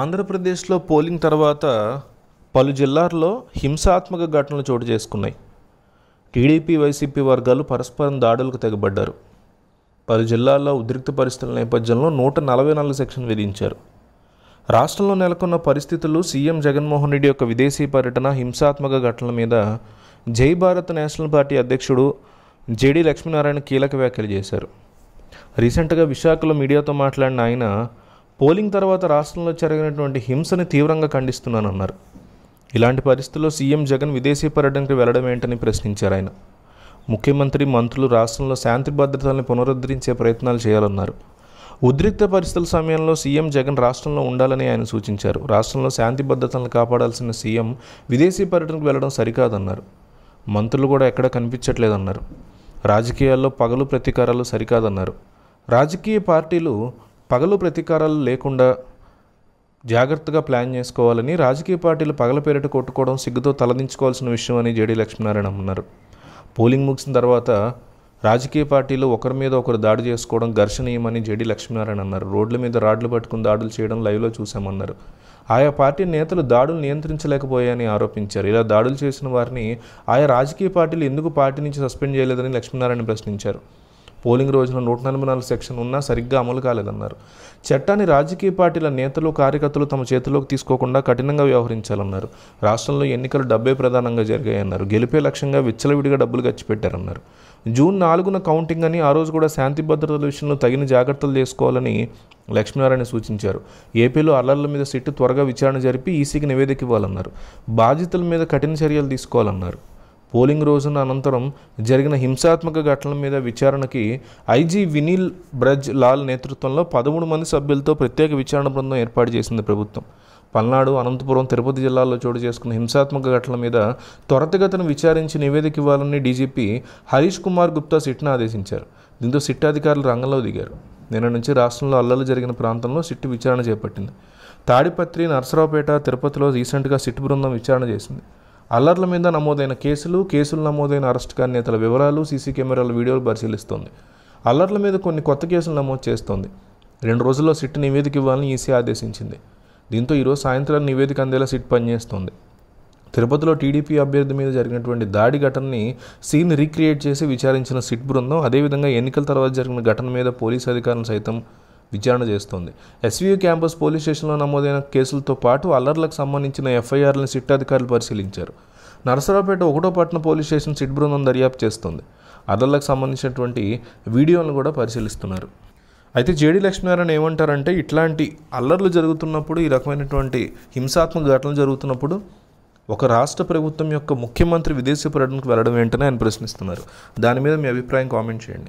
ఆంధ్రప్రదేశ్లో పోలింగ్ తర్వాత పలు జిల్లాల్లో హింసాత్మక ఘటనలు చోటు చేసుకున్నాయి టీడీపీ వైసీపీ వర్గాలు పరస్పరం దాడులకు తెగబడ్డారు పలు జిల్లాల్లో ఉద్రిక్త పరిస్థితుల నేపథ్యంలో నూట నలభై నాలుగు సెక్షన్ విధించారు రాష్ట్రంలో నెలకొన్న పరిస్థితులు సీఎం జగన్మోహన్ రెడ్డి యొక్క విదేశీ పర్యటన హింసాత్మక ఘటనల మీద జై భారత్ నేషనల్ పార్టీ అధ్యక్షుడు జేడీ లక్ష్మీనారాయణ కీలక వ్యాఖ్యలు చేశారు రీసెంట్గా విశాఖలో మీడియాతో మాట్లాడిన ఆయన పోలింగ్ తర్వాత రాష్ట్రంలో జరిగినటువంటి హింసని తీవ్రంగా ఖండిస్తున్నానన్నారు ఇలాంటి పరిస్థితుల్లో సీఎం జగన్ విదేశీ పర్యటనకు వెళ్లడం ఏంటని ప్రశ్నించారు ఆయన ముఖ్యమంత్రి మంత్రులు రాష్ట్రంలో శాంతి భద్రతలను పునరుద్ధరించే ప్రయత్నాలు చేయాలన్నారు ఉద్రిక్త పరిస్థితుల సమయంలో సీఎం జగన్ రాష్ట్రంలో ఉండాలని ఆయన సూచించారు రాష్ట్రంలో శాంతి భద్రతలను కాపాడాల్సిన సీఎం విదేశీ పర్యటనకు వెళ్లడం సరికాదన్నారు మంత్రులు కూడా ఎక్కడ కనిపించట్లేదన్నారు రాజకీయాల్లో పగలు ప్రతీకారాలు సరికాదన్నారు రాజకీయ పార్టీలు పగలు ప్రతీకారాలు లేకుండా జాగ్రత్తగా ప్లాన్ చేసుకోవాలని రాజకీయ పార్టీలు పగల పేరిట కొట్టుకోవడం సిగ్గుతో తలదించుకోవాల్సిన విషయం అని జేడీ లక్ష్మీనారాయణ అన్నారు పోలింగ్ ముగిసిన తర్వాత రాజకీయ పార్టీలు ఒకరి మీద ఒకరు దాడి చేసుకోవడం ఘర్షణీయమని జేడీ లక్ష్మీనారాయణ అన్నారు రోడ్ల మీద రాడ్లు పట్టుకుని దాడులు చేయడం లైవ్లో చూశామన్నారు ఆయా పార్టీ నేతలు దాడులు నియంత్రించలేకపోయాయని ఆరోపించారు ఇలా దాడులు చేసిన వారిని ఆయా రాజకీయ పార్టీలు ఎందుకు పార్టీ నుంచి సస్పెండ్ చేయలేదని లక్ష్మీనారాయణ ప్రశ్నించారు పోలింగ్ రోజున నూట నలభై నాలుగు సెక్షన్ ఉన్నా సరిగ్గా అమలు కాలేదన్నారు చట్టాన్ని రాజకీయ పార్టీల నేతలు కార్యకర్తలు తమ చేతిలోకి తీసుకోకుండా కఠినంగా వ్యవహరించాలన్నారు రాష్ట్రంలో ఎన్నికలు డబ్బే ప్రధానంగా జరిగాయన్నారు గెలిపే లక్ష్యంగా విచ్చలవిడిగా డబ్బులు ఖర్చు పెట్టారన్నారు జూన్ నాలుగున కౌంటింగ్ అని ఆ రోజు కూడా శాంతి భద్రతల విషయంలో తగిన జాగ్రత్తలు చేసుకోవాలని లక్ష్మీనారాయణ సూచించారు ఏపీలో అల్లర్ల మీద సిట్టు త్వరగా విచారణ జరిపి ఈసీకి నివేదిక ఇవ్వాలన్నారు బాధితుల మీద కఠిన చర్యలు తీసుకోవాలన్నారు పోలింగ్ రోజున అనంతరం జరిగిన హింసాత్మక ఘటనల మీద విచారణకి ఐజీ వినీల్ బ్రజ్ లాల్ నేతృత్వంలో పదమూడు మంది సభ్యులతో ప్రత్యేక విచారణ బృందం ఏర్పాటు చేసింది ప్రభుత్వం పల్నాడు అనంతపురం తిరుపతి జిల్లాల్లో చోటు చేసుకున్న హింసాత్మక ఘటనల మీద త్వరతగతను విచారించి నివేదిక ఇవ్వాలని డీజీపీ హరీష్ కుమార్ గుప్తా సిట్ను ఆదేశించారు దీంతో సిట్ అధికారులు రంగంలో దిగారు నిన్న నుంచి రాష్ట్రంలో అల్లలు జరిగిన ప్రాంతంలో సిట్ విచారణ చేపట్టింది తాడిపత్రి నర్సరావుపేట తిరుపతిలో రీసెంట్గా సిట్ బృందం విచారణ చేసింది అల్లర్ల మీద నమోదైన కేసులు కేసులు నమోదైన అరెస్ట్ కార్ నేతల వివరాలు సీసీ కెమెరాల వీడియోలు పరిశీలిస్తుంది అల్లర్ల మీద కొన్ని కొత్త కేసులు నమోదు చేస్తోంది రెండు రోజుల్లో సిట్ నివేదిక ఇవ్వాలని ఈసీ ఆదేశించింది దీంతో ఈరోజు సాయంత్రం నివేదిక అందేలా సిట్ పనిచేస్తోంది తిరుపతిలో టీడీపీ అభ్యర్థి మీద జరిగినటువంటి దాడి ఘటనని సీన్ రీక్రియేట్ చేసి విచారించిన సిట్ బృందం అదేవిధంగా ఎన్నికల తర్వాత జరిగిన ఘటన మీద పోలీసు అధికారులు సైతం విచారణ చేస్తోంది ఎస్వీయూ క్యాంపస్ పోలీస్ స్టేషన్లో నమోదైన కేసులతో పాటు అల్లర్లకు సంబంధించిన ఎఫ్ఐఆర్లను సిట్ అధికారులు పరిశీలించారు నరసరావుపేట ఒకటో పట్టణ పోలీస్ స్టేషన్ సిట్ బృందం దర్యాప్తు చేస్తోంది అల్లర్లకు సంబంధించినటువంటి వీడియోలను కూడా పరిశీలిస్తున్నారు అయితే జేడీ లక్ష్మీనారాయణ ఏమంటారంటే ఇట్లాంటి అల్లర్లు జరుగుతున్నప్పుడు ఈ రకమైనటువంటి హింసాత్మక ఘటనలు జరుగుతున్నప్పుడు ఒక రాష్ట్ర ప్రభుత్వం యొక్క ముఖ్యమంత్రి విదేశీ పర్యటనకు వెళ్ళడం ఏంటని ఆయన ప్రశ్నిస్తున్నారు దాని మీద మీ అభిప్రాయం కామెంట్ చేయండి